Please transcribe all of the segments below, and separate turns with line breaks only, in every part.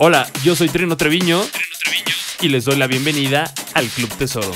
Hola, yo soy Trino Treviño, y les doy la bienvenida al Club Tesoro.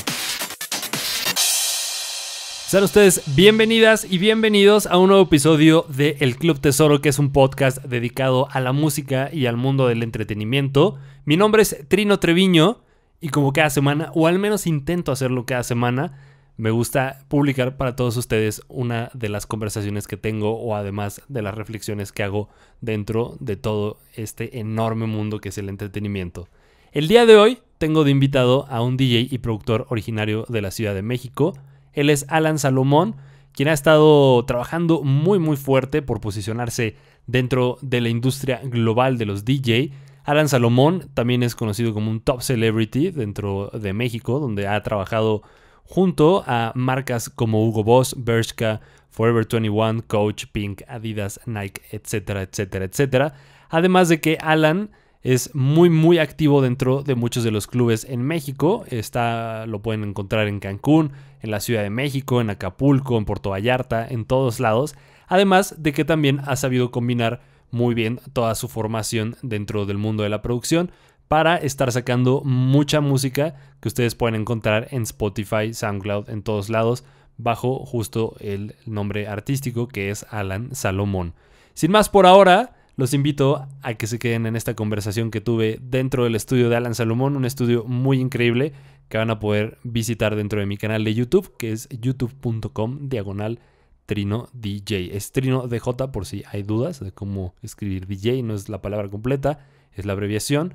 Sean ustedes bienvenidas y bienvenidos a un nuevo episodio de El Club Tesoro, que es un podcast dedicado a la música y al mundo del entretenimiento. Mi nombre es Trino Treviño y como cada semana, o al menos intento hacerlo cada semana, me gusta publicar para todos ustedes una de las conversaciones que tengo o además de las reflexiones que hago dentro de todo este enorme mundo que es el entretenimiento. El día de hoy tengo de invitado a un DJ y productor originario de la Ciudad de México. Él es Alan Salomón, quien ha estado trabajando muy muy fuerte por posicionarse dentro de la industria global de los DJ. Alan Salomón también es conocido como un top celebrity dentro de México, donde ha trabajado junto a marcas como Hugo Boss, Bershka, Forever 21, Coach, Pink, Adidas, Nike, etcétera, etcétera, etcétera. Además de que Alan es muy muy activo dentro de muchos de los clubes en México. Está, lo pueden encontrar en Cancún, en la Ciudad de México, en Acapulco, en Puerto Vallarta, en todos lados. Además de que también ha sabido combinar muy bien toda su formación dentro del mundo de la producción para estar sacando mucha música que ustedes pueden encontrar en Spotify, SoundCloud, en todos lados, bajo justo el nombre artístico que es Alan Salomón. Sin más por ahora, los invito a que se queden en esta conversación que tuve dentro del estudio de Alan Salomón, un estudio muy increíble que van a poder visitar dentro de mi canal de YouTube, que es youtube.com diagonal Trino DJ. Es Trino DJ por si hay dudas de cómo escribir DJ, no es la palabra completa, es la abreviación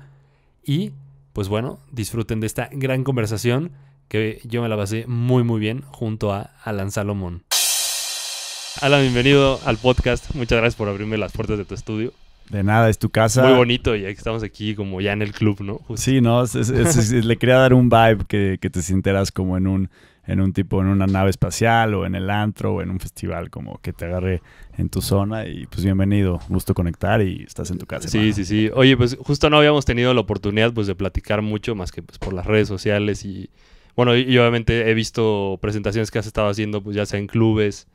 y pues bueno, disfruten de esta gran conversación que yo me la pasé muy muy bien junto a Alan Salomón. Alan, bienvenido al podcast. Muchas gracias por abrirme las puertas de tu estudio.
De nada, es tu casa. Muy
bonito y estamos aquí como ya en el club, ¿no? Sí, no, le
quería dar un vibe que, que te sintieras como en un en un tipo, en una nave espacial o en el antro o en un festival, como que te agarre en tu zona y pues bienvenido, gusto conectar y estás en tu casa. Sí, sí,
sí. Oye, pues justo no habíamos tenido la oportunidad pues de platicar mucho más que pues por las redes sociales y bueno, y, obviamente he visto presentaciones que has estado haciendo pues ya sea en clubes,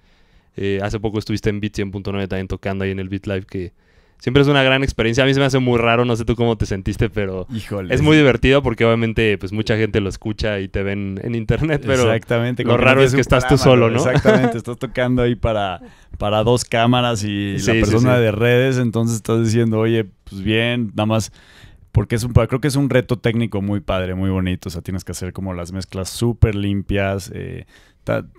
eh, hace poco estuviste en Beat 100.9 también tocando ahí en el Beat Live que siempre es una gran experiencia. A mí se me hace muy raro, no sé tú cómo te sentiste, pero es muy divertido porque obviamente pues mucha gente lo escucha y
te ven en internet, pero exactamente, lo raro es que estás tú solo, ¿no? Exactamente, estás tocando ahí para, para dos cámaras y la persona de redes, entonces estás diciendo, oye, pues bien, nada más porque es un, creo que es un reto técnico muy padre, muy bonito. O sea, tienes que hacer como las mezclas súper limpias, eh,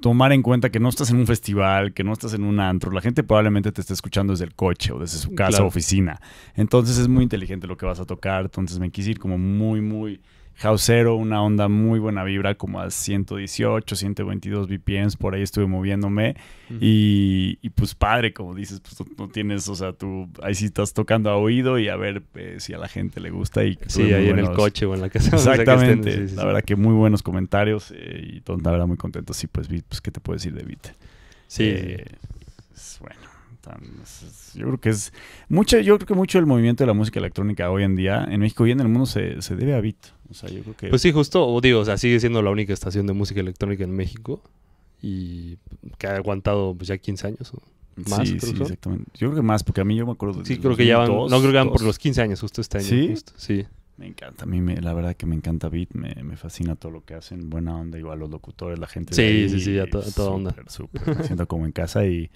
tomar en cuenta que no estás en un festival, que no estás en un antro, la gente probablemente te está escuchando desde el coche o desde su casa o oficina. Entonces es muy inteligente lo que vas a tocar, entonces me quise ir como muy, muy houseero, una onda muy buena vibra, como a 118, 122 VPNs, por ahí estuve moviéndome. y, pues padre, como dices, pues no tienes, o sea, tú ahí sí estás tocando a oído y a ver eh, si a la gente le gusta. Y sí, ahí en el coche o en la casa. Exactamente, la verdad que muy buenos comentarios eh, y tonta la verdad muy contento. Sí, pues, pues, ¿qué te puedo decir de Vita? Sí. Eh, bueno yo creo que es mucho, yo creo que mucho el movimiento de la música electrónica hoy en día en México y en el mundo se, se debe a Beat. O sea, yo creo que... Pues sí,
justo, o digo, o sea, sigue siendo la única estación de música electrónica en México y que ha aguantado pues, ya 15 años. Más, sí, sí,
exactamente. Yo creo que más, porque a mí yo me acuerdo. Sí, creo que ya van, no creo que van por los 15 años justo este año. Sí. Justo, sí. Me encanta, a mí la verdad que me encanta Beat, me, me, fascina todo lo que hacen, buena onda, igual los locutores, la gente. Sí, sí, sí, toda onda. Súper, siento como en casa y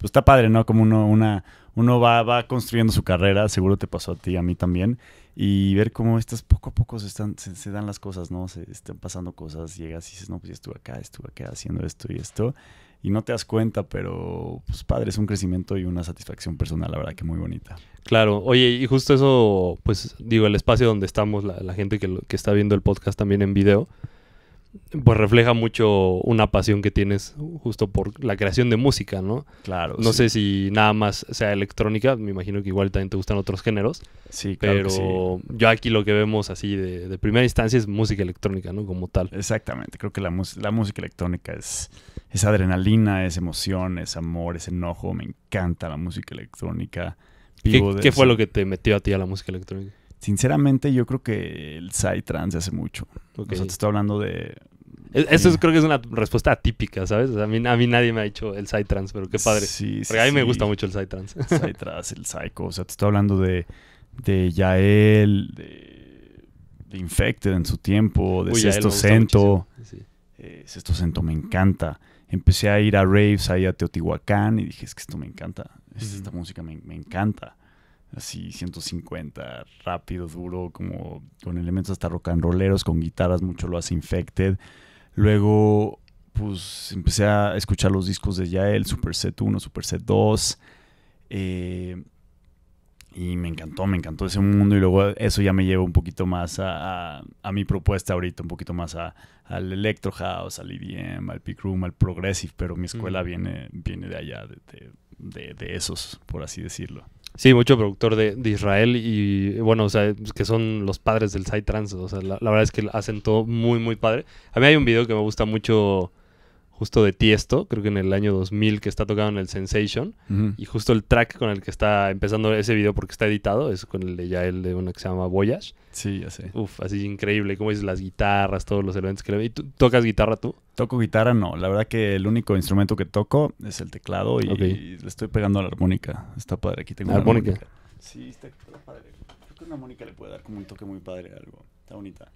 pues está padre, ¿no? Como uno, una, uno va, va construyendo su carrera, seguro te pasó a ti, a mí también, y ver cómo estas poco a poco se, están, se, dan las cosas, ¿no? Se están pasando cosas, llegas y dices, no, pues yo estuve acá, estuve acá haciendo esto y esto, y no te das cuenta, pero pues padre, es un crecimiento y una satisfacción personal, la verdad que muy bonita. Claro, oye, y justo eso,
pues digo, el espacio donde estamos, la, gente que, que está viendo el podcast también en video, pues refleja mucho una pasión que tienes justo por la creación de música, ¿no? Claro. No sé si nada más sea electrónica, me imagino que igual también te gustan otros géneros. Sí,
claro. Pero yo aquí lo que vemos así de, primera instancia es música electrónica, ¿no? Como tal. Exactamente, creo que la, música electrónica es, es adrenalina, es emoción, es amor, es enojo, me encanta la música electrónica. ¿qué fue lo que te metió a ti a la música electrónica? Sinceramente, yo creo que el Psytrance hace mucho. O sea, te estoy hablando de. Eso creo que es una respuesta atípica, ¿sabes? O a, mí, nadie me ha dicho el Psytrance, pero qué padre. Sí, a mí me gusta mucho el
Psytrance. El Psytrance,
el Psycho. O sea, te estoy hablando de, de Yael, de, Infected en su tiempo, de Sesto Cento. Sí. Eh, Cento me encanta. Empecé a ir a raves ahí a Teotihuacán y dije, es que esto me encanta. Esta música me encanta así 150, rápido, duro, como con elementos hasta rock and rolleros, con guitarras, mucho lo hace Infected. Luego, pues empecé a escuchar los discos de Yael, Super Set 1, Super Set 2. Eh, y me encantó, me encantó ese mundo. Y luego eso ya me lleva un poquito más a, mi propuesta ahorita, un poquito más a, al Electro House, al EDM, al Peak Room, al Progressive. Pero mi escuela viene, viene de allá, de de, esos, por así decirlo.
Sí, mucho productor de, Israel y bueno, o sea, que son los padres del trans O sea, la, verdad es que hacen todo muy, muy padre. A mí hay un video que me gusta mucho justo de Tiesto, creo que en el año 2000 que está tocado en el Sensation. Y justo el track con el que está empezando ese video porque está editado es con el de Yael
de una que se llama Voyage. Sí, ya sé. Uf, así increíble. Como dices, las guitarras, todos los elementos que le... ¿Y tú, tocas guitarra tú? Toco guitarra, no. La verdad que el único instrumento que toco es el teclado y, le estoy pegando a la armónica. Está padre. Aquí tengo ¿La una armónica? armónica. Sí, está padre. Creo que una armónica le puede dar como un toque muy padre a algo. Está bonita.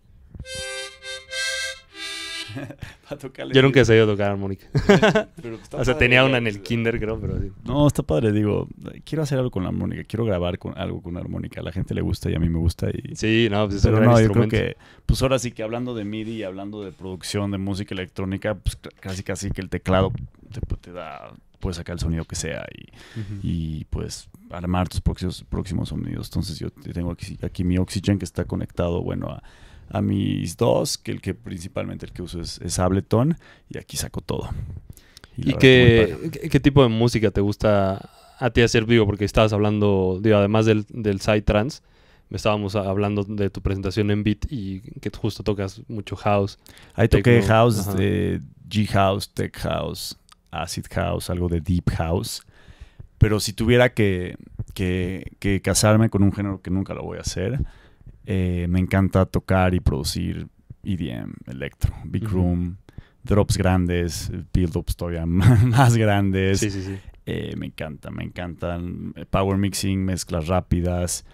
Yo nunca he sabido tocar armónica. o sea, tenía ¿eh? una en
el kinder, creo,
pero sí. No, está padre. Digo, quiero hacer algo con la armónica. Quiero grabar con, algo con la armónica. A la gente le gusta y a mí me gusta. Y... Sí, no, pues es un pues ahora sí que hablando de MIDI y hablando de producción de música electrónica, pues casi casi que el teclado te, da puedes sacar el sonido que sea y, y pues armar tus próximos, próximos sonidos. Entonces yo tengo aquí mi Oxygen que está conectado, bueno, a, a mis dos, que el que principalmente el que uso es, Ableton, y aquí saco todo. ¿Y, qué,
tipo de música te gusta a ti hacer, vivo? porque estabas hablando, digo, además del, del side trance, estábamos hablando de tu presentación en Beat y que justo tocas mucho house. Ahí toqué house,
este, G house, tech house, acid house, algo de deep house. Pero si tuviera que casarme con un género que nunca lo voy a hacer, eh, me encanta tocar y producir EDM, Electro, Big Room, drops grandes, build-ups todavía más grandes. Sí, sí, sí. Eh, me encanta, me encantan. Eh, power mixing, mezclas rápidas.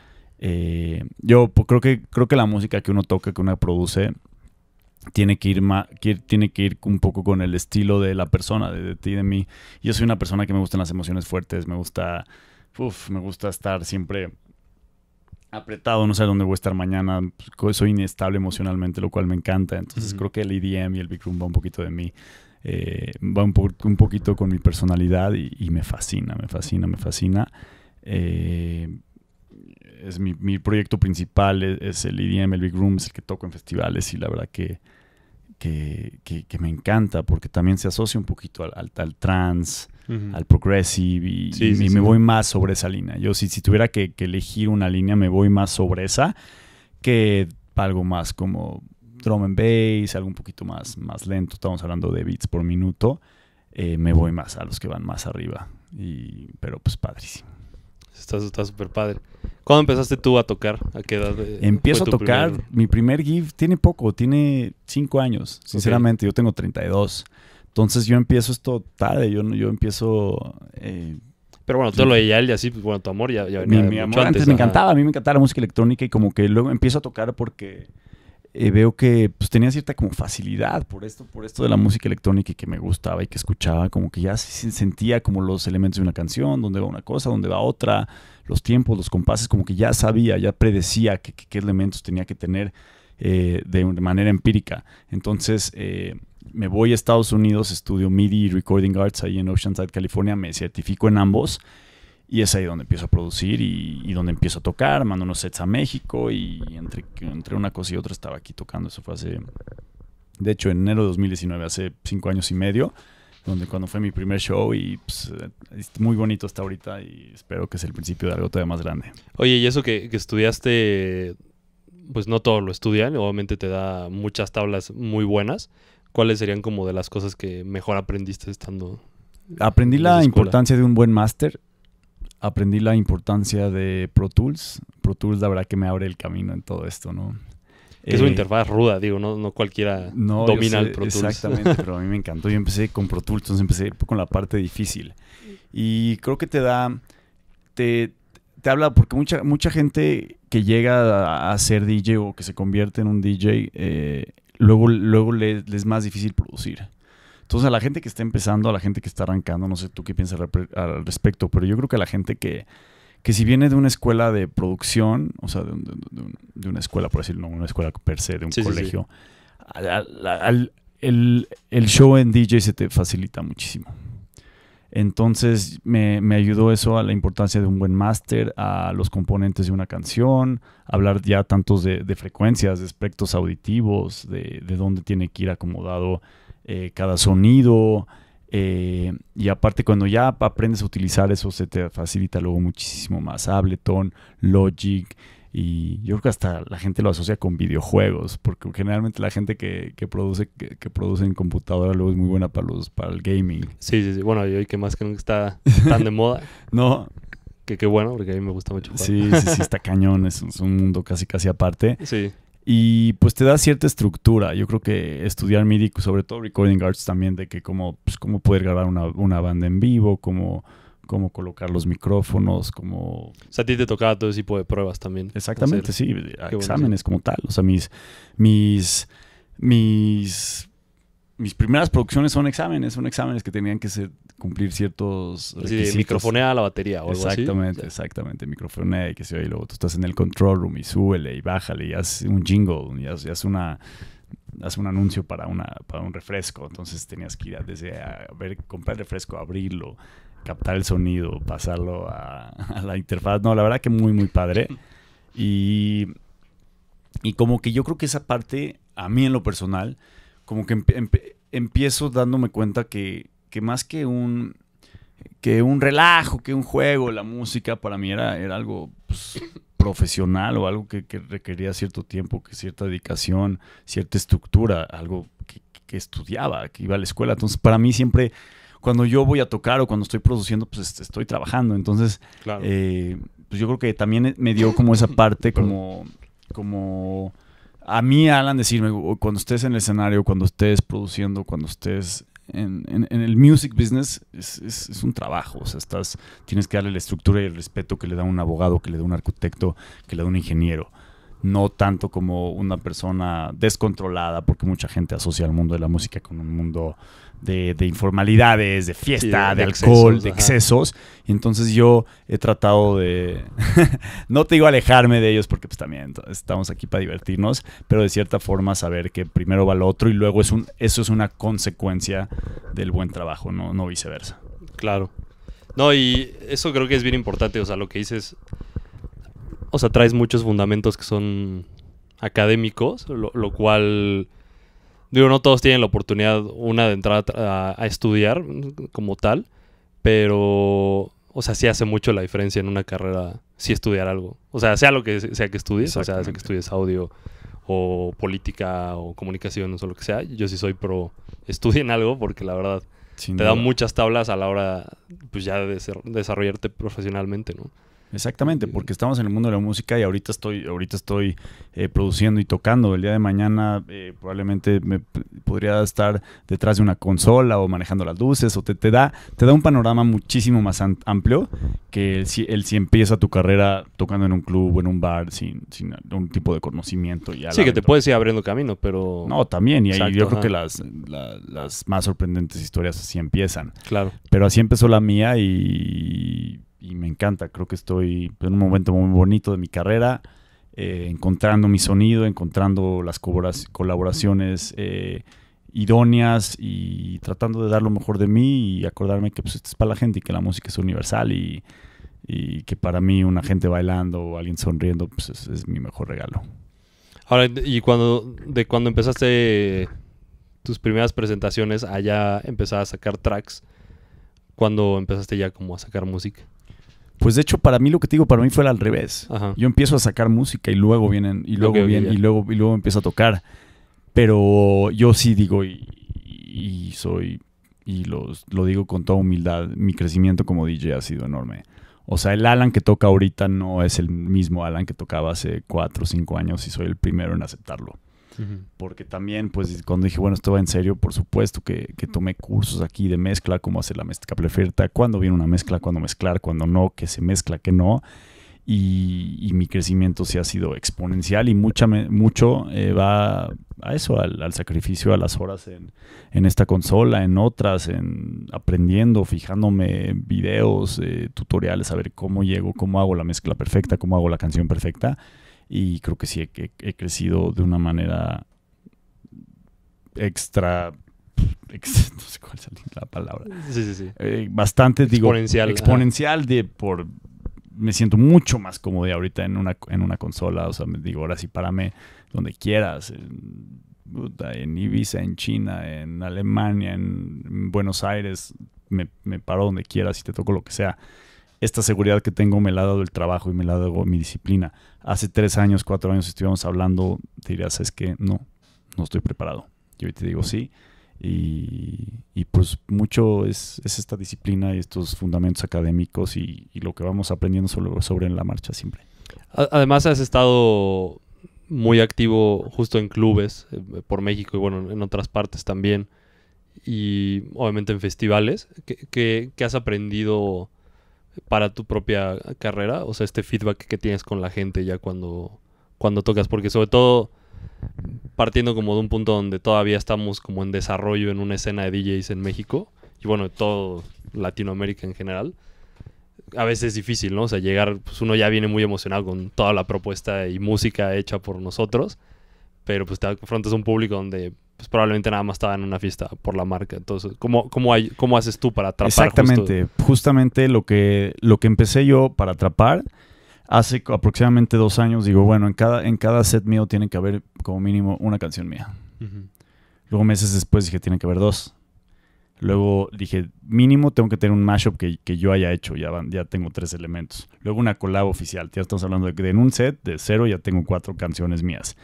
yo creo que, creo que la música que uno toca, que uno produce, tiene que ir, tiene que ir un poco con el estilo de la persona, de, ti ti, de mí. Yo soy una persona que me gustan las emociones fuertes, me gusta, me gusta estar siempre apretado, no sé dónde voy a estar mañana, pues, soy inestable emocionalmente, lo cual me encanta. Entonces creo que el EDM y el Big Room va un poquito de mí, eh, va un, poquito con mi personalidad y, me fascina, me fascina, me fascina. Eh, es mi, proyecto principal, e-, es, el EDM, el Big Room, es el que toco en festivales y la verdad que que, que, me encanta porque también se asocia un poquito al, al, trans, al progressive y, me voy más sobre esa línea. Yo si, si tuviera que, elegir una línea me voy más sobre esa que algo más como drum and bass, algo un poquito más, más lento, estamos hablando de beats por minuto, eh, me voy más a los que van más arriba, y, pero pues padrísimo.
Está súper padre. ¿Cuándo empezaste tú a tocar? ¿A qué edad? Eh, empiezo a tocar.
Mi primer GIF tiene poco, tiene 5 años, sinceramente. Yo tengo 32. Entonces yo empiezo esto tarde. Yo, yo empiezo. Eh,
pero bueno, todo lo de Yael y así, pues bueno, tu amor ya, Mi, amor antes, antes me encantaba,
a mí me encantaba la música electrónica y como que luego empiezo a tocar porque eh, veo que pues, tenía cierta como facilidad por esto, por esto de la música electrónica y que me gustaba y que escuchaba, como que ya se sentía como los elementos de una canción, dónde va una cosa, dónde va otra, los tiempos, los compases, como que ya sabía, ya predecía qué que, elementos tenía que tener eh, de manera empírica. Entonces eh, me voy a Estados Unidos, estudio MIDI y Recording Arts ahí en Oceanside, California, me certifico en ambos y es ahí donde empiezo a producir y, donde empiezo a tocar. Mando unos sets a México y entre, entre una cosa y otra estaba aquí tocando. Eso fue hace, de hecho, en enero de 2019, hace cinco años y medio, donde cuando fue mi primer show y pues, muy bonito hasta ahorita y espero que sea el principio de algo todavía más grande.
Oye, y eso que, estudiaste, pues no todo lo estudian, obviamente te da muchas tablas muy buenas. ¿Cuáles serían como de las cosas que mejor aprendiste estando?
Aprendí la, la importancia de un buen máster aprendí la importancia de Pro Tools. Pro Tools, la verdad, que me abre el camino en todo esto, ¿no? es una eh,
interfaz ruda, digo, no, no cualquiera domina el Pro Tools. Exactamente,
pero a mí me encantó. Yo empecé con Pro Tools, entonces empecé con la parte difícil. Y creo que te da, te, habla, porque mucha, mucha gente que llega a, ser DJ o que se convierte en un DJ, eh, luego, luego es más difícil producir. Entonces, a la gente que está empezando, a la gente que está arrancando, no sé tú qué piensas al respecto, pero yo creo que a la gente que, que si viene de una escuela de producción, o sea, de, una escuela, por decirlo, no una escuela per se, de un colegio, el, show en DJ se te facilita muchísimo. Entonces me, me, ayudó eso a la importancia de un buen máster, a los componentes de una canción, hablar ya tantos de, frecuencias, de aspectos auditivos, de, de dónde tiene que ir acomodado eh, cada sonido. Eh, y aparte, cuando ya aprendes a utilizar eso, se te facilita luego muchísimo más. Ableton, Logic. Y yo creo que hasta la gente lo asocia con videojuegos, porque generalmente la gente que, produce que, produce en computadora luego es muy buena para los para el gaming. Sí, sí, sí. Bueno, y hoy que más que nunca está
tan de moda. no. Que qué bueno, porque a mí me gusta mucho. Sí, sí, sí, está
cañón. es, un mundo casi, casi aparte. Sí y pues te da cierta estructura. Yo creo que estudiar MIDI, sobre todo Recording Arts también, de que cómo, pues, cómo poder grabar una, banda en vivo, cómo cómo colocar los micrófonos, cómo... O
sea, a ti te tocaba todo ese tipo de pruebas también. Exactamente, sí, exámenes
como tal. O sea, mis, mis, mis, mis primeras producciones son exámenes, son exámenes que tenían que ser, cumplir ciertos requisitos. microfonea a la batería o exactamente, Exactamente, microfonea y que se oye. Y luego tú estás en el control room y súbele y bájale y haz un jingle y haz, una hace un anuncio para, una, para un refresco, entonces tenías que ir a, desde ver, comprar el refresco, abrirlo, captar el sonido, pasarlo a, la interfaz. No, la verdad que muy, muy padre. Y, y como que yo creo que esa parte, a mí en lo personal, como que empiezo dándome cuenta que que más que un, que un relajo, que un juego, la música para mí era, era algo pues, profesional o algo que, requería cierto tiempo, que cierta dedicación, cierta estructura, algo que, estudiaba, que iba a la escuela. Entonces, para mí siempre, cuando yo voy a tocar o cuando estoy produciendo, pues este, estoy trabajando. Entonces, eh, pues yo creo que también me dio como esa parte, como, como a mí, Alan, decirme, cuando estés en el escenario, cuando estés produciendo, cuando estés en, el music business es, es, un trabajo. O sea, estás, tienes que darle la estructura y el respeto que le da un abogado, que le da un arquitecto, que le da un ingeniero no tanto como una persona descontrolada, porque mucha gente asocia el mundo de la música con un mundo de, informalidades, de fiesta, de, alcohol, de excesos. entonces yo he tratado de, no te digo alejarme de ellos, porque pues también estamos aquí para divertirnos, pero de cierta forma saber que primero va lo otro y luego es un, eso es una consecuencia del buen trabajo, no, viceversa. Claro.
No, y eso creo que es bien importante, o sea, lo que dices o sea, traes muchos fundamentos que son académicos, lo, cual, digo, no todos tienen la oportunidad, una, de entrar a, estudiar como tal, pero, o sea, sí hace mucho la diferencia en una carrera, si estudiar algo. O sea, sea lo que sea que estudies, o sea, sea que estudies audio o política o comunicación o lo que sea, yo sí soy pro, estudien algo porque la verdad... te da muchas tablas a la hora, pues ya de desarrollarte profesionalmente, ¿no?
Exactamente, porque estamos en el mundo de la música y ahorita estoy, ahorita estoy eh, produciendo y tocando. El día de mañana eh, probablemente me podría estar detrás de una consola o manejando las luces o te, te da, te da un panorama muchísimo más amplio que el, el, si empieza tu carrera tocando en un club o en un bar sin, sin un tipo de conocimiento. Y sí, que te puedes ir abriendo camino, pero... No, también. Y ahí yo creo que las, las más sorprendentes historias así empiezan. Claro. Pero así empezó la mía y y me encanta. Creo que estoy en un momento muy bonito de mi carrera, eh, encontrando mi sonido, encontrando las colaboraciones eh, idóneas y tratando de dar lo mejor de mí y acordarme que pues, esto es para la gente y que la música es universal y, que para mí una gente bailando o alguien sonriendo pues, es, mi mejor regalo.
Ahora, y cuando, de cuando empezaste tus primeras presentaciones, allá empezaba a sacar tracks cuando empezaste ya como a
sacar música? Pues de hecho, para mí lo que te digo, para mí fue al revés. Yo empiezo a sacar música y luego vienen, y luego y luego, y luego empiezo a tocar. Pero yo sí digo, y, soy, y los, lo digo con toda humildad, mi crecimiento como DJ ha sido enorme. O sea, el Alan que toca ahorita no es el mismo Alan que tocaba hace cuatro o cinco años y soy el primero en aceptarlo porque también, pues cuando dije, bueno, esto va en serio, por supuesto que, tomé cursos aquí de mezcla, cómo hacer la mezcla perfecta, cuándo viene una mezcla, cuándo mezclar, cuándo no, que se mezcla, que no. Y, mi crecimiento sí ha sido exponencial y mucha, mucho eh, va a eso, al, sacrificio, a las horas en, en, esta consola, en otras, en aprendiendo, fijándome videos, eh, tutoriales, a ver cómo llego, cómo hago la mezcla perfecta, cómo hago la canción perfecta y creo que sí he, he, crecido de una manera extra no sé cuál es la palabra. Sí, sí, sí. Eh, bastante, exponencial, digo, exponencial. de por... Me siento mucho más cómodo ahorita en una, en una consola. O sea, me digo, ahora sí, parame donde quieras. En, en Ibiza, en China, en Alemania, en Buenos Aires. Me, me paro donde quieras y te toco lo que sea esta seguridad que tengo me la ha dado el trabajo y me la ha dado mi disciplina. Hace tres años, cuatro años estuvimos hablando, dirías, es que no, no estoy preparado. Yo te digo sí. Y, pues mucho es, esta disciplina y estos fundamentos académicos y, lo que vamos aprendiendo sobre, en la marcha siempre.
Además has estado muy activo justo en clubes eh, por México y bueno, en otras partes también. Y obviamente en festivales. qué has aprendido para tu propia carrera? O sea, este feedback que tienes con la gente ya cuando, cuando tocas, porque sobre todo partiendo como de un punto donde todavía estamos como en desarrollo en una escena de DJs en México y bueno, todo Latinoamérica en general. A veces es difícil, ¿no? O sea, llegar, pues uno ya viene muy emocionado con toda la propuesta y música hecha por nosotros, pero pues te afrontas a un público donde pues probablemente nada más estaba en una fiesta por la marca. Entonces, ¿cómo, cómo, haces tú para atrapar? Exactamente,
justamente lo que, lo que empecé yo para atrapar hace aproximadamente dos años, digo, bueno, en cada, en cada set mío tiene que haber como mínimo una canción mía. Luego meses después dije, tiene que haber dos. Luego dije, mínimo tengo que tener un mashup que, que yo haya hecho, ya, ya tengo tres elementos. Luego una collab oficial, ya estamos hablando de que en un set de cero ya tengo cuatro canciones mías.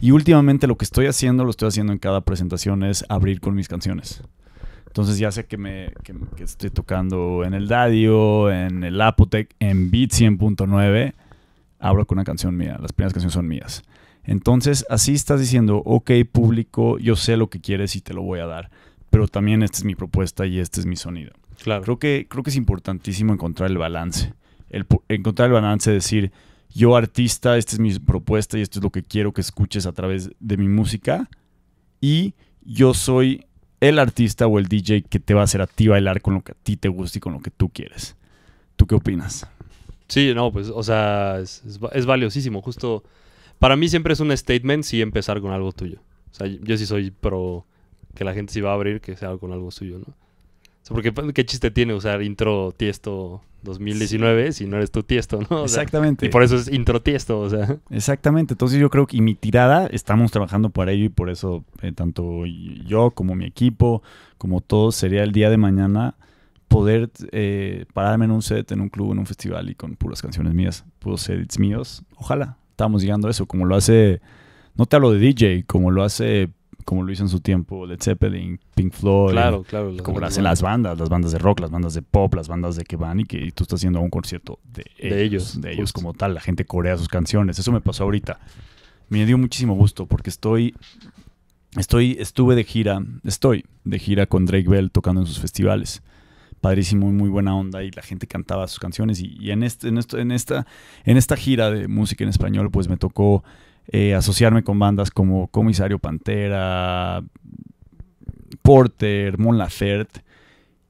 Y últimamente lo que estoy haciendo, lo estoy haciendo en cada presentación, es abrir con mis canciones. Entonces ya sé que me estoy tocando en el Dadio, en el Apotec, en Beat 100.9, abro con una canción mía. Las primeras canciones son mías. Entonces así estás diciendo, ok público, yo sé lo que quieres y te lo voy a dar. Pero también esta es mi propuesta y este es mi sonido. Claro. Creo que, creo que es importantísimo encontrar el balance. encontrar el balance, decir, yo artista, esta es mi propuesta y esto es lo que quiero que escuches a través de mi música. Y yo soy el artista o el DJ que te va a hacer a ti bailar con lo que a ti te gusta y con lo que tú quieres. ¿Tú qué opinas?
Sí, no, pues, o sea, es, valiosísimo. Justo, para mí siempre es un statement si empezar con algo tuyo. O sea, yo sí soy pro que la gente sí va a abrir que sea con algo suyo, ¿no? porque pues, qué chiste tiene usar intro tiesto 2019 si no eres tu tiesto, ¿no? Exactamente. y por eso es intro tiesto,
o sea. Exactamente. Entonces yo creo que mi tirada estamos trabajando para ello y por eso eh, tanto yo como mi equipo, como todos, sería el día de mañana poder eh, pararme en un set, en un club, en un festival y con puras canciones mías, puros edits míos. Ojalá. Estamos llegando a eso, como lo hace, no te hablo de DJ, como lo hace como lo hizo en su tiempo Led Zeppelin, Pink Floyd. Claro, claro. como lo hacen las bandas, las bandas de rock, las bandas de pop, las bandas de que van y que tú estás haciendo un concierto de, de ellos, De ellos como tal, la gente corea sus canciones. Eso me pasó ahorita. Me dio muchísimo gusto porque estoy, estoy, estuve de gira, estoy de gira con Drake Bell tocando en sus festivales padrísimo, muy buena onda y la gente cantaba sus canciones y, en, este, en, esto, en, esta, en esta gira de música en español pues me tocó eh, asociarme con bandas como Comisario Pantera, Porter, Mon Lafert.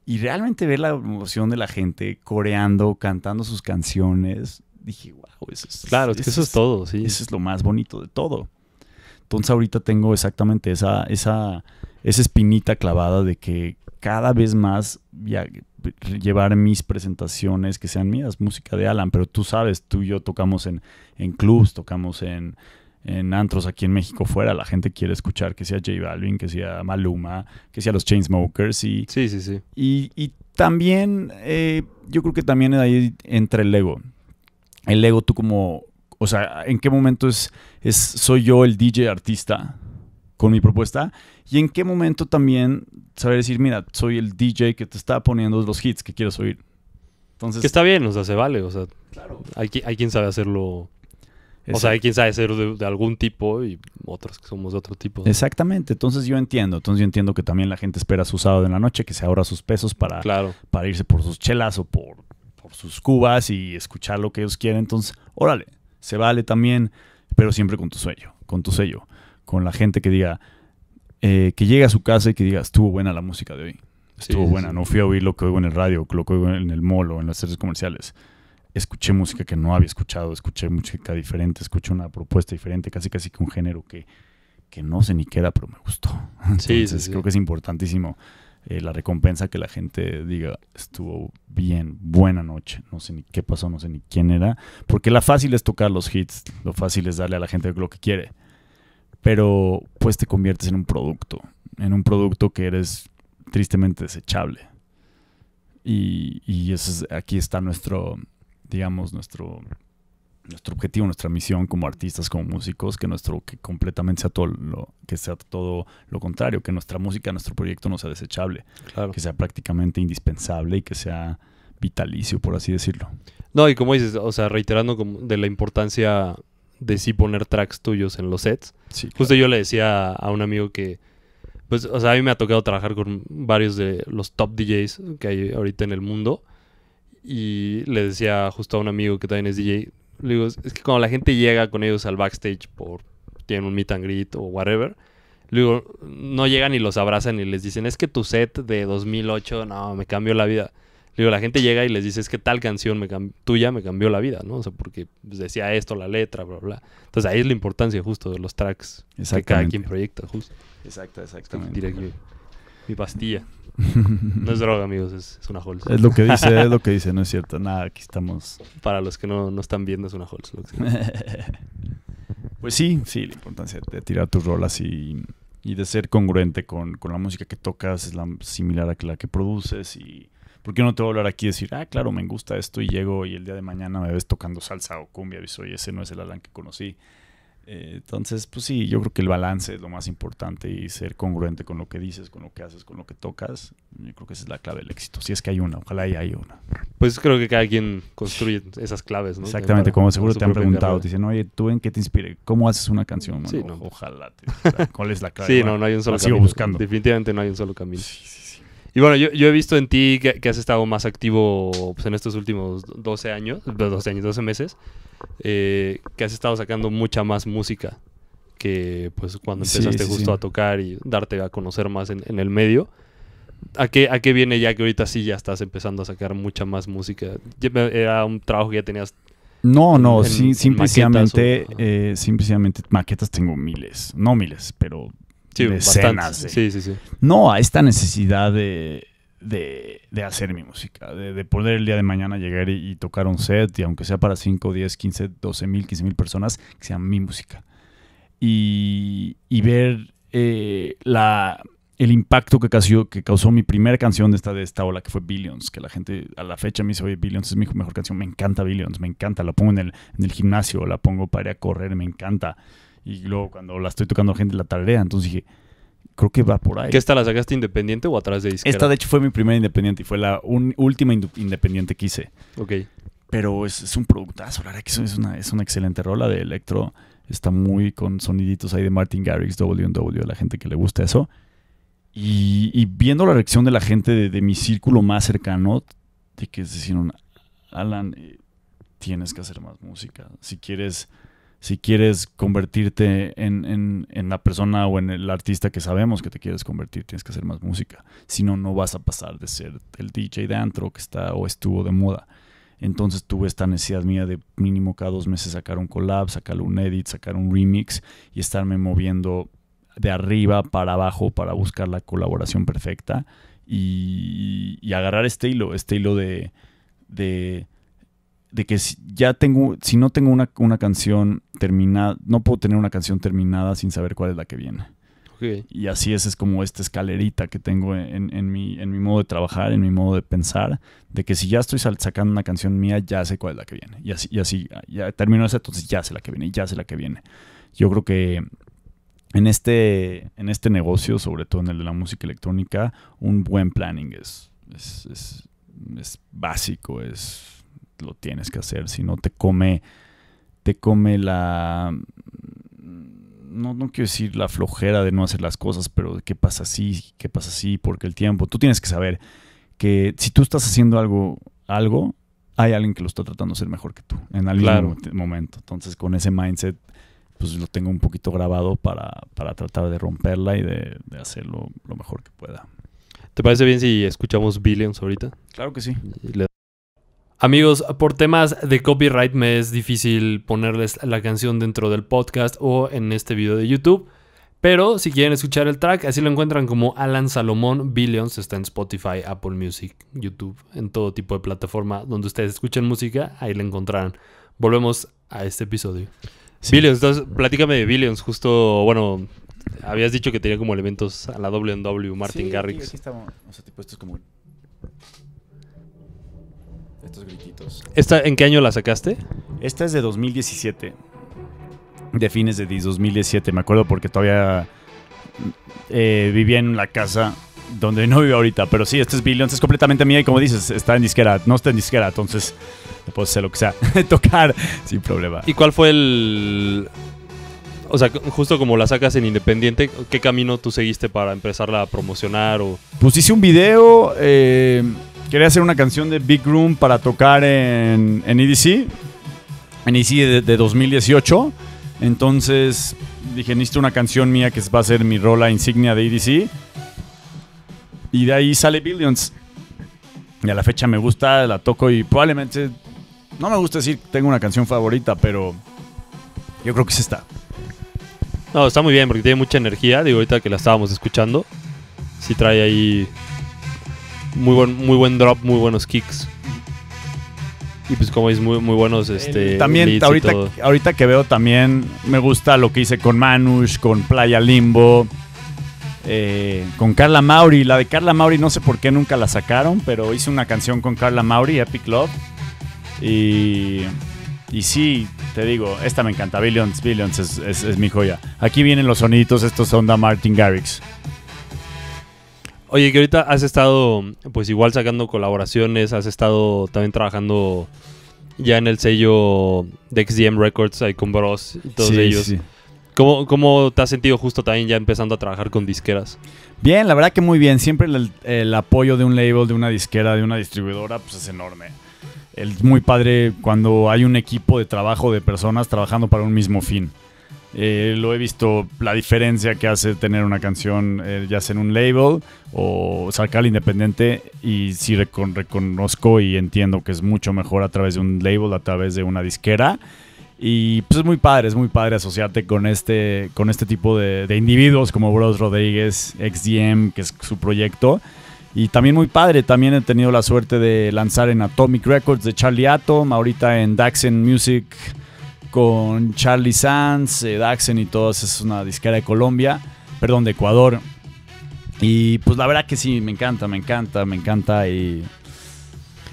y realmente ver la emoción de la gente coreando, cantando sus canciones, dije, wow, eso es... Claro, eso, es, es todo, Eso es lo más bonito de todo. Entonces ahorita tengo exactamente esa, esa, esa espinita clavada de que cada vez más llevar mis presentaciones que sean mías, música de Alan, pero tú sabes, tú y yo tocamos en, en clubs, tocamos en en antros aquí en México fuera, la gente quiere escuchar que sea J Balvin, que sea Maluma, que sea los Chainsmokers y... Sí, sí, sí. Y, también, eh, yo creo que también ahí entra el ego. El ego tú como... O sea, ¿en qué momento es, es soy yo el DJ artista con mi propuesta? Y en qué momento también saber decir, mira, soy el DJ que te está poniendo los hits que quieres oír. Entonces, que está bien, o sea, se vale, o sea, claro. hay quien sabe hacerlo o sea, quién sabe
ser de, algún tipo y otros que somos de otro tipo.
Exactamente. Entonces yo entiendo. Entonces yo entiendo que también la gente espera su sábado en la noche, que se ahorra sus pesos para, para irse por sus chelas o por, por sus cubas y escuchar lo que ellos quieren. Entonces, órale, se vale también, pero siempre con tu sello, con tu sello, con la gente que diga, eh, que llegue a su casa y que diga, estuvo buena la música de hoy. Estuvo buena, no fui a oír lo que oigo en el radio, lo que oigo en el mall o en las series comerciales escuché música que no había escuchado, escuché música diferente, escuché una propuesta diferente, casi casi que un género que, que no sé ni qué era, pero me gustó. Entonces, creo que es importantísimo eh, la recompensa que la gente diga, estuvo bien, buena noche, no sé ni qué pasó, no sé ni quién era, porque la fácil es tocar los hits, lo fácil es darle a la gente lo que quiere, pero pues te conviertes en un producto, en un producto que eres tristemente desechable. Y, y eso es, aquí está nuestro, digamos, nuestro, nuestro objetivo, nuestra misión como artistas, como músicos, que nuestro, que completamente sea todo lo, que sea todo lo contrario, que nuestra música, nuestro proyecto no sea desechable, que sea prácticamente indispensable y que sea vitalicio, por así decirlo.
No, y como dices, o sea, reiterando de la importancia de sí poner tracks tuyos en los sets. Justo yo le decía a un amigo que, pues, o sea, a mí me ha tocado trabajar con varios de los top DJs que hay ahorita en el mundo y le decía justo a un amigo que también es DJ, digo, es que cuando la gente llega con ellos al backstage por, tienen un meet and greet o whatever, luego no llegan y los abrazan y les dicen, es que tu set de 2008, no, me cambió la vida. digo, la gente llega y les dice, es que tal canción me tuya me cambió la vida, ¿no? O sea, porque pues, decía esto, la letra, bla, bla. Entonces ahí es la importancia justo de los tracks que cada quien proyecta, justo. Exacto, exactamente. mi pastilla. No es droga, amigos, es, una holz. Es lo que dice, es lo
que dice, no es cierto. Nada, aquí estamos.
Para los que no, están viendo, es una holz.
pues sí, sí, la importancia de tirar tus rolas y, de ser congruente con, la música que tocas, es la similar a la que produces y... ¿Por qué no te voy a hablar aquí y decir, ah, claro, me gusta esto y llego y el día de mañana me ves tocando salsa o cumbia? Y ese no es el Alan que conocí. Eh, entonces, pues sí, yo creo que el balance es lo más importante y ser congruente con lo que dices, con lo que haces, con lo que tocas. Yo creo que esa es la clave del éxito. Si es que hay una, ojalá y haya una. Pues creo que cada quien construye esas claves, ¿no? Exactamente, como seguro te han preguntado, te dicen, oye, ¿tú en qué te inspire? ¿Cómo haces una canción? Ojalá. ¿Cuál es la clave? sí, no, ah, no hay un solo camino. Sigo
buscando. Definitivamente no hay un solo camino. Sí, sí, sí. Y bueno, yo, he visto en ti que, has estado más activo pues, en estos últimos 12 años, 12 años, 12 meses, eh, que has estado sacando mucha más música que pues cuando empezaste justo a tocar y darte a conocer más en, el medio. ¿A qué, ¿A viene ya que ahorita sí ya estás empezando a sacar mucha más música? ¿Era un trabajo que ya tenías no, no, simplemente,
eh, simplemente maquetas tengo miles, no miles, pero sí, sí, sí, sí. No a esta necesidad de, de, hacer mi música, de, poder el día de mañana llegar y, tocar un set, y aunque sea para 5, 10, 15, 12 mil, 15 mil personas, que sea mi música. Y, ver eh, la, el impacto que causó, que causó mi primera canción de esta, de esta ola, que fue Billions, que la gente a la fecha me dice, oye, Billions es mi mejor canción, me encanta Billions, me encanta, la pongo en el, en el gimnasio, la pongo para ir a correr, me encanta. Y luego cuando la estoy tocando gente la tarea, entonces dije, creo que va por ahí. esta la
sacaste independiente o atrás de disquera? Esta de
hecho fue mi primera independiente y fue la última independiente que hice. Ok. Pero es, un producto la es una, es una excelente rola de electro. Está muy con soniditos ahí de Martin Garrix, W&W, la gente que le gusta eso. Y, viendo la reacción de la gente de, mi círculo más cercano, de que es decir, Alan, eh, tienes que hacer más música. Si quieres si quieres convertirte en, la persona o en el artista que sabemos que te quieres convertir, tienes que hacer más música. Si no, no vas a pasar de ser el DJ de antro que está o estuvo de moda. Entonces tuve esta necesidad mía de mínimo cada dos meses sacar un collab, sacar un edit, sacar un remix y estarme moviendo de arriba para abajo para buscar la colaboración perfecta y, agarrar este hilo, este hilo de de que si ya tengo, si no tengo una, canción terminada, no puedo tener una canción terminada sin saber cuál es la que viene. Y así es, es como esta escalerita que tengo en, en, mi, en mi modo de trabajar, en mi modo de pensar, de que si ya estoy sacando una canción mía, ya sé cuál es la que viene. Y así, y así ya termino esa, entonces ya sé la que viene, ya sé la que viene. Yo creo que en este, en este negocio, sobre todo en el de la música electrónica, un buen planning es, es básico, es lo tienes que hacer, si no te come, te come la... No, quiero decir la flojera de no hacer las cosas, pero qué pasa así, qué pasa así, porque el tiempo, tú tienes que saber que si tú estás haciendo algo, algo, hay alguien que lo está tratando de hacer mejor que tú en algún momento. Entonces, con ese mindset, pues lo tengo un poquito grabado para, para tratar de romperla y de, hacerlo lo mejor que pueda. ¿Te parece bien si escuchamos Billions ahorita? Claro que sí.
Amigos, por temas de copyright me es difícil ponerles la canción dentro del podcast o en este video de YouTube. Pero si quieren escuchar el track, así lo encuentran como Alan Salomón Billions. Está en Spotify, Apple Music, YouTube, en todo tipo de plataforma donde ustedes escuchen música, ahí la encontrarán. Volvemos a este episodio. Billions, entonces platícame de Billions. Justo, bueno, habías dicho que tenía como elementos a la W&W, Martin Martin sí, Garrix. Aquí
estamos, o sea, tipo, esto es como estos grititos. ¿Esta, ¿En qué año la sacaste? Esta es de 2017. De fines de 2017, me acuerdo porque todavía eh, vivía en la casa donde no vivo ahorita. Pero sí, este es Billions, es completamente mía y como dices, está en disquera, no está en disquera, entonces puedo hacer lo que sea, tocar sin problema. ¿Y
cuál fue el... O sea, justo como la sacas en Independiente, ¿qué camino tú seguiste para empezarla a promocionar?
O... Pues hice un video... Eh Quería hacer una canción de Big Room para tocar en, en EDC, en EDC de, 2018. Entonces dije, necesito una canción mía que va a ser mi rola insignia de EDC. Y de ahí sale Billions. Y a la fecha me gusta, la toco y probablemente... No me gusta decir que tengo una canción favorita, pero yo creo que es está
No, está muy bien porque tiene mucha energía. Digo, ahorita que la estábamos escuchando, sí trae ahí muy buen, drop, muy buenos kicks. Y pues como es muy, muy buenos este. También ahorita,
ahorita que veo también me gusta lo que hice con Manush, con Playa Limbo, eh, con Carla Mauri. La de Carla Mauri no sé por qué nunca la sacaron, pero hice una canción con Carla Mauri, Epic Love. Y, y sí, te digo, esta me encanta, Billions, Billions es, es mi joya. Aquí vienen los soniditos, estos son de Martin Garrix.
Oye, que ahorita has estado, pues igual sacando colaboraciones, has estado también trabajando ya en el sello de XDM Records, ahí con Bros y todos ellos. Sí.
¿Cómo, ¿Cómo, te has sentido justo también ya empezando a trabajar con disqueras? Bien, la verdad que muy bien. Siempre el apoyo de un label, de una disquera, de una distribuidora, pues es enorme. Es muy padre cuando hay un equipo de trabajo de personas trabajando para un mismo fin. Eh, lo he visto la diferencia que hace tener una canción eh, ya sea en un label o sacarla independiente y sí reconozco y entiendo que es mucho mejor a través de un label, a través de una disquera. Y pues es muy padre, es muy padre asociarte con este, con este tipo de, individuos como Bros Rodríguez, XDM, que es su proyecto. Y también muy padre, también he tenido la suerte de lanzar en Atomic Records de Charlie Atom, ahorita en Daxen Music con Charlie Sands, eh, Daxen y todos, es una disquera de Colombia, perdón, de Ecuador. Y pues la verdad que sí, me encanta, me encanta, me encanta y,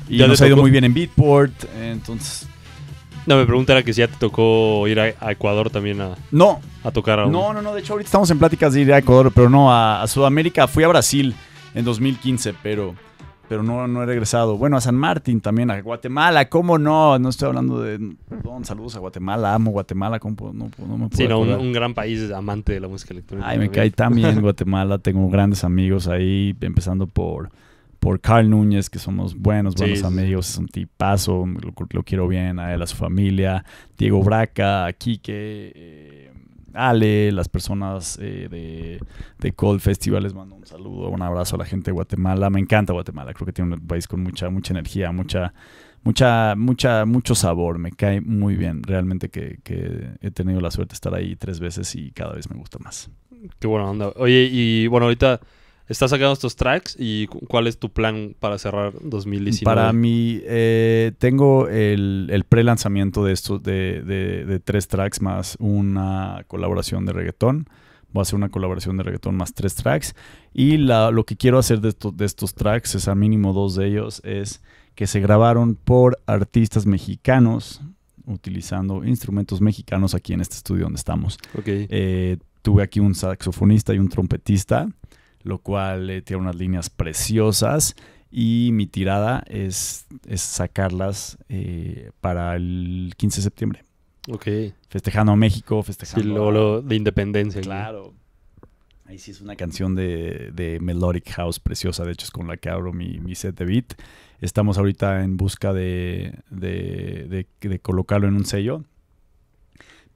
y ya nos ha ido muy bien en Beatport, entonces... No, me preguntara que si ya te tocó ir a, Ecuador también a, no, a tocar. A No, no, no, de hecho ahorita estamos en pláticas de ir a Ecuador, pero no, a Sudamérica, fui a Brasil en 2015, pero pero no, no he regresado. Bueno, a San Martín también, a Guatemala, ¿cómo no? No estoy hablando de... saludos a Guatemala, amo Guatemala, ¿cómo No, me puedo Sí, un, gran país amante de la música electrónica. Ay, me cae también Guatemala, tengo grandes amigos ahí, empezando por, por Carl Núñez, que somos buenos, buenos amigos, es un tipazo, lo, quiero bien, a él, a su familia, Diego Braca, a Quique... Eh, Ale, las personas eh, de, Cold Festival, les mando un saludo, un abrazo a la gente de Guatemala. Me encanta Guatemala, creo que tiene un país con mucha, mucha energía, mucha, mucha, mucha, mucho sabor. Me cae muy bien. Realmente que, he tenido la suerte de estar ahí tres veces y cada vez me gusta más.
Qué bueno, onda. Oye, y bueno, ahorita ¿Estás sacando estos tracks y cuál es tu plan para cerrar 2019? Para
mí, eh, tengo el, el pre-lanzamiento de estos de, tres tracks más una colaboración de reggaetón. Voy a hacer una colaboración de reggaetón más tres tracks. Y lo que quiero hacer de, estos tracks, es al mínimo dos de ellos, es que se grabaron por artistas mexicanos utilizando instrumentos mexicanos aquí en este estudio donde estamos. Okay. Eh, tuve aquí un saxofonista y un trompetista lo cual eh, tiene unas líneas preciosas y mi tirada es, sacarlas eh, para el 15 de septiembre. Ok. Festejando a México, festejando... Sí, de independencia. Claro. Ahí sí es una canción de, Melodic House preciosa, de hecho es con la que abro mi, set de beat. Estamos ahorita en busca de, de, colocarlo en un sello.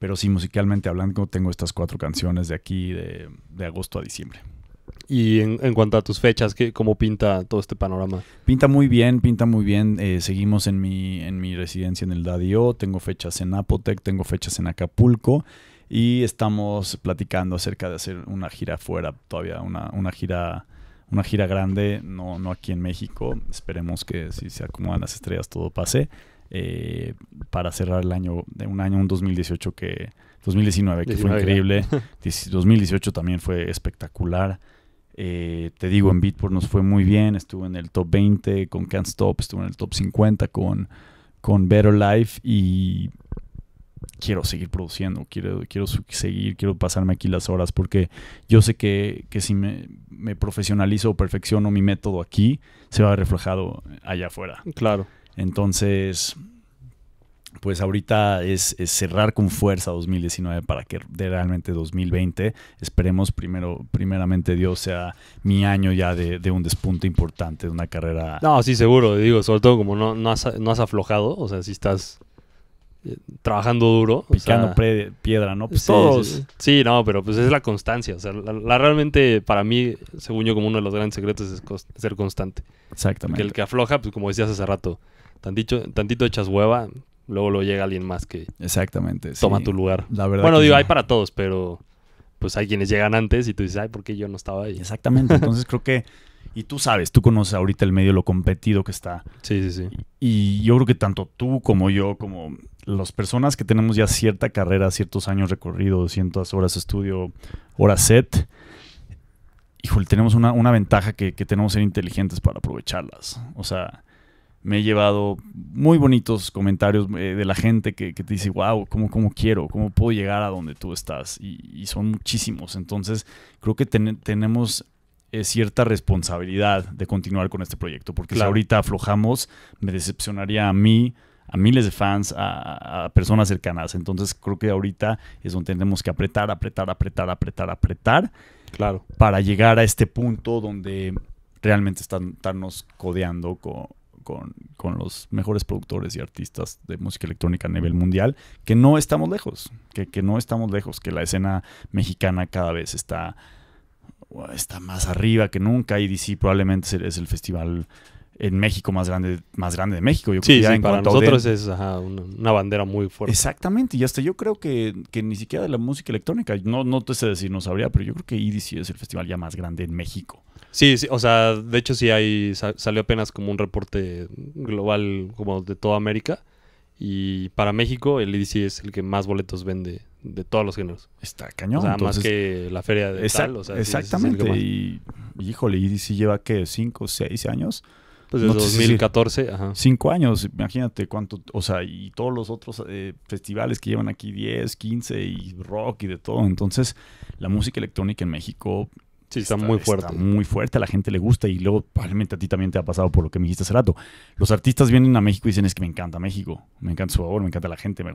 Pero sí, musicalmente hablando, tengo estas cuatro canciones de aquí, de agosto a diciembre. Y en,
cuanto a tus fechas, ¿cómo pinta todo este panorama?
Pinta muy bien, pinta muy bien. Eh, seguimos en mi, en mi residencia en el Dadio. Tengo fechas en Apotec, tengo fechas en Acapulco. Y estamos platicando acerca de hacer una gira afuera todavía, una, una gira una gira grande, no, no aquí en México. Esperemos que si se acomodan las estrellas todo pase. Eh, para cerrar el año, de un año, un 2018 que, 2019 que fue increíble, 2018 también fue espectacular. Eh, te digo, en Beatport nos fue muy bien, estuve en el top 20 con Can't Stop, estuvo en el top 50 con, con Better Life y quiero seguir produciendo, quiero, quiero seguir, quiero pasarme aquí las horas porque yo sé que, si me, me, profesionalizo o perfecciono mi método aquí, se va a reflejado allá afuera. Claro. Entonces, pues ahorita es, cerrar con fuerza 2019 para que de realmente 2020, esperemos primero, primeramente Dios sea mi año ya de, un despunto importante, de una carrera. No, sí,
seguro, digo, sobre todo como no, no, has, aflojado, o sea, si estás eh, trabajando duro. Picando piedra, ¿no? Pues sí, todos. Sí, no, pero pues es la constancia. O sea, la, realmente para mí, según yo, como uno de los grandes secretos es ser constante. Exactamente. Porque el que afloja, pues como decías hace rato, tantito echas hueva, luego lo llega alguien más que exactamente toma tu lugar. La verdad bueno, digo, hay para todos, pero pues hay quienes llegan antes y tú dices, ay, ¿por qué yo no estaba ahí? Exactamente, entonces
creo que, y tú sabes, tú conoces ahorita el medio, lo competido que está. Sí, sí, sí. Y yo creo que tanto tú como yo, como las personas que tenemos ya cierta carrera, ciertos años recorridos, cientos horas estudio, horas set, híjole, tenemos una, ventaja que, que tenemos que ser inteligentes para aprovecharlas. O sea, me he llevado muy bonitos comentarios eh, de la gente que, te dice, wow, ¿cómo, ¿cómo quiero? ¿Cómo puedo llegar a donde tú estás? Y, son muchísimos. Entonces, creo que tenemos eh, cierta responsabilidad de continuar con este proyecto, porque si ahorita aflojamos, me decepcionaría a mí, a miles de fans, a, personas cercanas. Entonces, creo que ahorita es donde tenemos que apretar, apretar, apretar, apretar, apretar. Claro. Para llegar a este punto donde realmente están, estarnos codeando con con, los mejores productores y artistas de música electrónica a nivel mundial, que no estamos lejos, que, no estamos lejos, que la escena mexicana cada vez está, está más arriba que nunca. y DC probablemente es el festival en México más grande, más grande de México. Yo sí, para nosotros es una, bandera muy fuerte. Exactamente, y hasta yo creo que, que, ni siquiera de la música electrónica, no, no te sé decir, no sabría, pero yo creo que EDC es el festival ya más grande en México.
Sí, o sea, de hecho sí hay, salió apenas como un reporte global como de toda América. Y para México, el IDC es el que más boletos vende de todos los géneros.
Está cañón. O más que la feria de tal, Exactamente. y, híjole, IDC lleva, ¿qué? ¿Cinco, seis años? Pues desde 2014, ajá. Cinco años, imagínate cuánto, o sea, y todos los otros eh, festivales que llevan aquí 10, 15 y rock y de todo. Entonces, la música electrónica en México Sí, está, muy fuerte. muy fuerte, a la gente le gusta y luego probablemente a ti también te ha pasado por lo que me dijiste hace rato. Los artistas vienen a México y dicen es que me encanta México, me encanta su sabor, me encanta la gente, me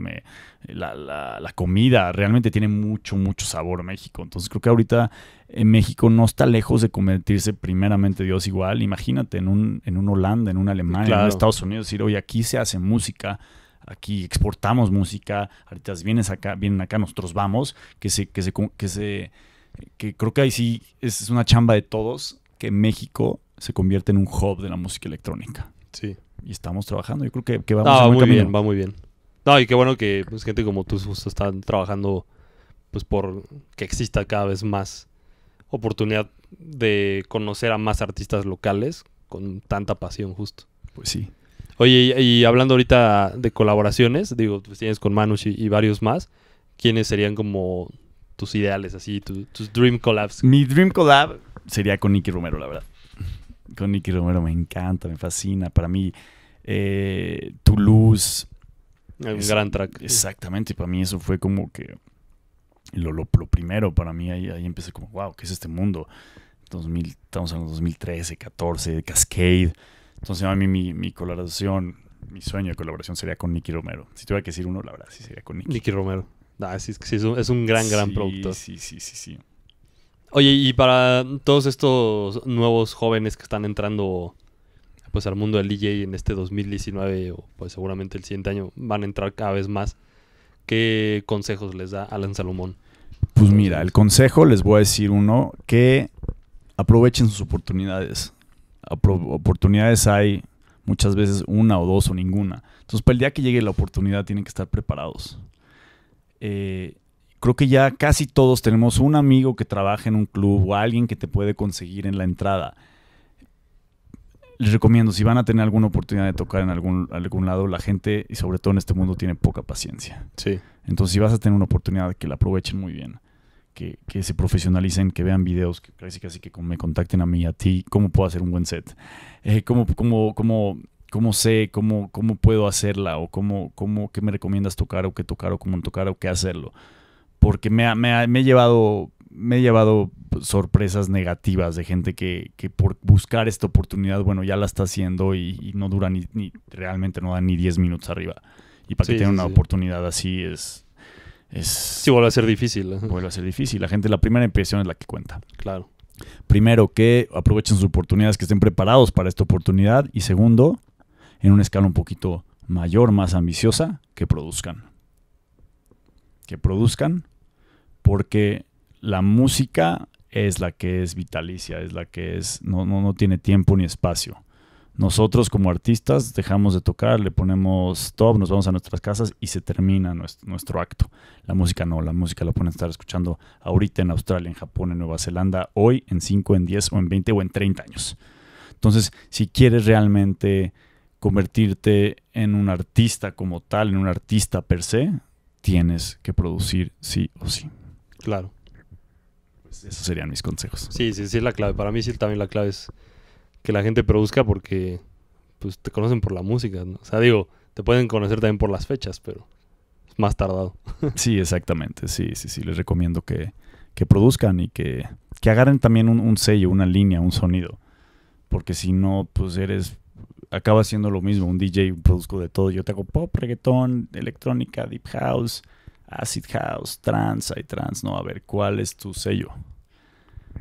me, la, la, la, comida, realmente tiene mucho, mucho sabor México. Entonces creo que ahorita en México no está lejos de convertirse primeramente Dios igual. Imagínate en un, en un Holanda, en un Alemania, en Estados Unidos, decir, oye, aquí se hace música aquí exportamos música, ahorita vienes acá, vienen acá, nosotros vamos, que se, que se, que creo que ahí sí es una chamba de todos, que México se convierte en un hub de la música electrónica. Sí. Y estamos trabajando, yo creo que, que muy bien,
va muy bien. No, y qué bueno que pues, gente como tú están trabajando pues por que exista cada vez más oportunidad de conocer a más artistas locales con tanta pasión justo. Pues sí. Oye, y, hablando ahorita de colaboraciones, digo, pues, tienes con Manu y, y varios más, ¿quiénes serían
como tus ideales, así, tus dream collabs? Mi dream collab sería con Nicky Romero, la verdad. Con Nicky Romero me encanta, me fascina. Para mí, eh, luz Un gran track. Exactamente, para mí eso fue como que lo, lo, primero. Para mí ahí, empecé como, wow, ¿qué es este mundo? 2000, estamos en 2013, 14, Cascade. Entonces a mí mi, mi colaboración mi sueño de colaboración sería con Nicky Romero. Si tuviera que decir uno, la verdad, sí sería con Nicky. Nicky Romero. Ah, es, un, gran, gran Sí, sí, sí, sí. Oye, y para todos estos
nuevos jóvenes que están entrando pues al mundo del DJ en este 2019 o pues seguramente el siguiente año van a entrar cada vez más, ¿qué consejos les da Alan
Salomón? Pues mira, el consejo les voy a decir uno, que aprovechen sus oportunidades. oportunidades hay muchas veces una o dos o ninguna. Entonces, para el día que llegue la oportunidad tienen que estar preparados. Eh, creo que ya casi todos tenemos un amigo que trabaja en un club o alguien que te puede conseguir en la entrada. Les recomiendo, si van a tener alguna oportunidad de tocar en algún, algún lado, la gente, y sobre todo en este mundo, tiene poca paciencia. Sí. Entonces, si vas a tener una oportunidad, que la aprovechen muy bien. Que, se profesionalicen, que vean videos, que casi casi que me contacten a mí, a ti, cómo puedo hacer un buen set, eh, como como como cómo sé, cómo, cómo puedo hacerla o cómo, cómo, qué me recomiendas tocar o qué tocar o cómo tocar o qué hacerlo. Porque me, me, he llevado me he llevado pues, sorpresas negativas de gente que, que, por buscar esta oportunidad, bueno, ya la está haciendo y, no dura ni, realmente no da ni 10 minutos arriba. Y para que tenga una oportunidad así es, es... Sí, vuelve a ser difícil. Vuelve a ser difícil. La gente, la primera impresión es la que cuenta. Claro. Primero, que aprovechen sus oportunidades, que estén preparados para esta oportunidad. Y segundo, en una escala un poquito mayor, más ambiciosa, que produzcan. Que produzcan porque la música es la que es vitalicia, es la que es, no, tiene tiempo ni espacio. Nosotros como artistas dejamos de tocar, le ponemos stop, nos vamos a nuestras casas y se termina nuestro, nuestro, acto. La música no, la música la pueden estar escuchando ahorita en Australia, en Japón, en Nueva Zelanda, hoy, en 5, en 10 o en 20 o en 30 años. Entonces, si quieres realmente convertirte en un artista como tal, en un artista per se, tienes que producir sí o sí. Claro. Pues esos serían mis consejos.
Sí, sí, sí es la clave. Para mí sí también la clave es que la gente produzca porque pues te conocen por la música, ¿no? O sea, digo, te pueden conocer también por las fechas, pero
es más tardado. sí, exactamente. Sí, sí, sí. Les recomiendo que, que produzcan y que, que agarren también un, un sello, una línea, un sonido. Porque si no, pues eres acaba siendo lo mismo. Un DJ, produzco de todo. Yo te hago pop, reggaetón, electrónica, deep house, acid house, trance, hay trance, ¿no? A ver, ¿cuál es tu sello?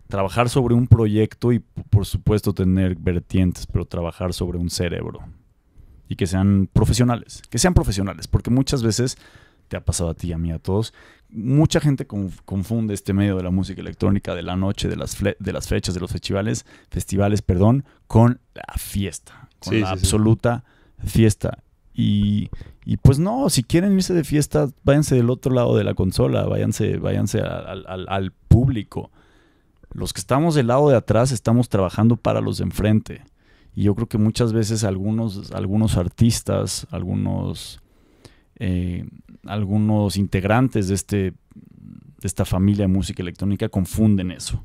Trabajar sobre un proyecto y por supuesto tener vertientes, pero trabajar sobre un cerebro. Y que sean profesionales, que sean profesionales, porque muchas veces te ha pasado a ti, a mí, a todos. Mucha gente confunde este medio de la música electrónica de la noche, de las, de las fechas, de los festivales, festivales, perdón, con la fiesta con la absoluta fiesta. Y, pues no, si quieren irse de fiesta, váyanse del otro lado de la consola, váyanse, váyanse al, público. Los que estamos del lado de atrás estamos trabajando para los de enfrente. Y yo creo que muchas veces algunos, algunos artistas, algunos, eh, algunos integrantes de, este, de esta familia de música electrónica confunden eso.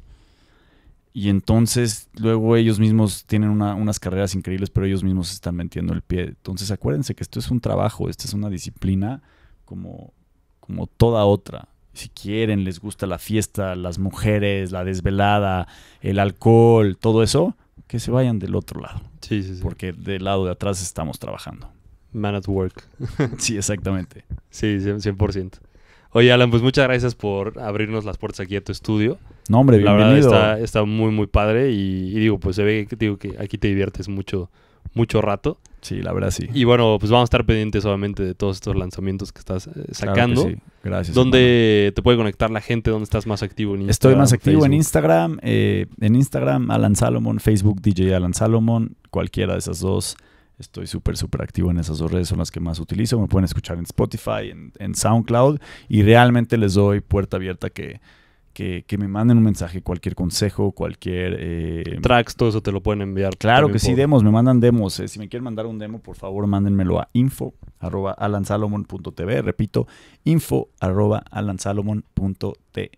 Y entonces luego ellos mismos tienen unas carreras increíbles, pero ellos mismos se están metiendo el pie. Entonces acuérdense que esto es un trabajo, esta es una disciplina como, como toda otra. Si quieren, les gusta la fiesta, las mujeres, la desvelada, el alcohol, todo eso, que se vayan del otro lado. Sí, sí, sí. Porque del lado de atrás estamos trabajando. Man at work. sí, exactamente. Sí, 100%. Oye, Alan, pues muchas gracias
por abrirnos las puertas aquí a tu estudio. No, hombre, La Verdad está, muy, muy padre y, digo, pues se ve que, digo, que aquí te diviertes mucho, mucho rato. Sí, la verdad sí. Y bueno, pues vamos a estar pendientes obviamente de todos estos lanzamientos que estás eh, sacando. Claro sí. Gracias. ¿Dónde te puede conectar la gente? ¿Dónde estás más activo? En Estoy más activo en
Instagram. Eh, en Instagram, Alan Salomon, Facebook, DJ Alan Salomon, cualquiera de esas dos. Estoy súper, súper activo en esas dos redes, son las que más utilizo. Me pueden escuchar en Spotify, en, SoundCloud y realmente les doy puerta abierta que, que, me manden un mensaje, cualquier consejo, cualquier... Eh, Tracks, todo eso te lo pueden enviar. Claro que sí, demos, me mandan demos. Eh, si me quieren mandar un demo, por favor, mándenmelo a info arroba alansalomon.tv. Repito, info arroba alansalomon.tv.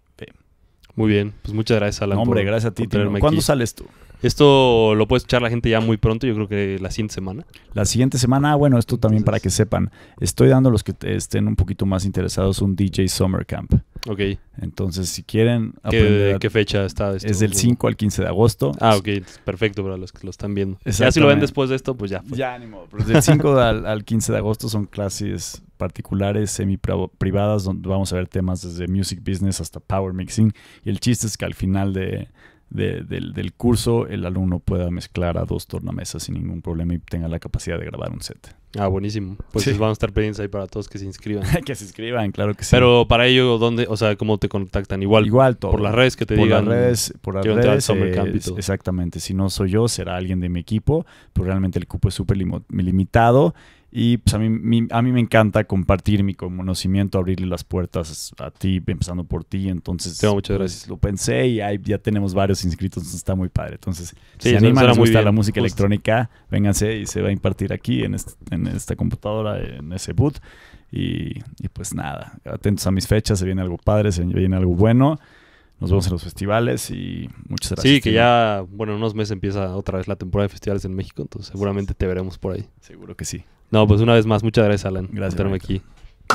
Muy bien, pues muchas gracias Alan. hombre, gracias a ti. ¿Cuándo sales tú?
Esto lo puede escuchar la gente ya muy pronto, yo creo que la siguiente semana.
La siguiente semana, ah, bueno, esto también para que sepan, estoy dando a los que estén un poquito más interesados un DJ Summer Camp. Ok. Entonces, si quieren... ¿Qué, fecha está esto? Es del 5 al 15 de agosto. Ah, ok, perfecto para los que lo están viendo. Ya si lo ven después de esto, pues ya. Ya, ánimo. del 5 al 15 de agosto son clases particulares, semi-privadas, donde vamos a ver temas desde music business hasta power mixing. Y el chiste es que al final de del, del, curso el alumno pueda mezclar a dos tornamesas sin ningún problema y tenga la capacidad de grabar un set. Ah, buenísimo.
Pues vamos a estar pendientes ahí para todos que se inscriban. que se inscriban, claro que sí. Pero para ello, ¿dónde, o sea, cómo te contactan? Igual. Igual Por las redes que te por digan. Las redes, por las redes. Summer
Exactamente. Si no soy yo, será alguien de mi equipo. Pero realmente el cupo es súper limitado. Y pues a mí, a mí me encanta compartir mi conocimiento, abrirle las puertas a ti, empezando por ti. Entonces, muchas gracias. Pues, lo pensé y ya tenemos varios inscritos, está muy padre. Entonces, si se anima la música electrónica, vénganse y se va a impartir aquí en, en esta computadora, en ese boot. y, pues nada, atentos a mis fechas, se viene algo padre, se viene algo bueno. Nos vemos en los festivales y muchas gracias. Sí, que ya,
bueno, en unos meses empieza otra vez la temporada de festivales en México, entonces seguramente te veremos por ahí. Seguro que sí. No, pues una vez más, muchas gracias, Alan, gracias, por tenerme aquí.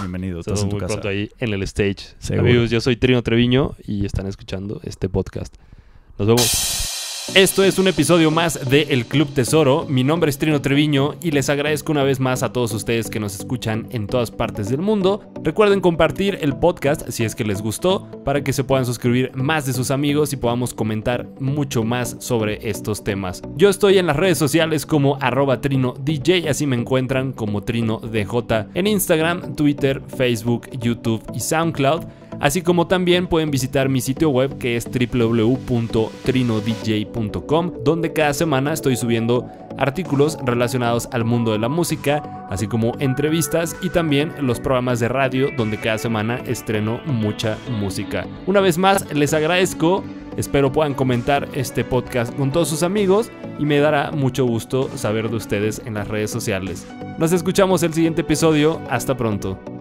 Bienvenido, estás en tu casa. pronto ahí en el stage. Amigos, yo soy Trino Treviño y están escuchando este podcast. Nos vemos. Esto es un episodio más de El Club Tesoro. Mi nombre es Trino Treviño y les agradezco una vez más a todos ustedes que nos escuchan en todas partes del mundo. Recuerden compartir el podcast si es que les gustó para que se puedan suscribir más de sus amigos y podamos comentar mucho más sobre estos temas. Yo estoy en las redes sociales como arroba Trino DJ, así me encuentran como Trino DJ en Instagram, Twitter, Facebook, YouTube y SoundCloud así como también pueden visitar mi sitio web que es www.trinodj.com, donde cada semana estoy subiendo artículos relacionados al mundo de la música, así como entrevistas y también los programas de radio donde cada semana estreno mucha música. Una vez más, les agradezco, espero puedan comentar este podcast con todos sus amigos y me dará mucho gusto saber de ustedes en las redes sociales. Nos escuchamos el siguiente episodio, hasta pronto.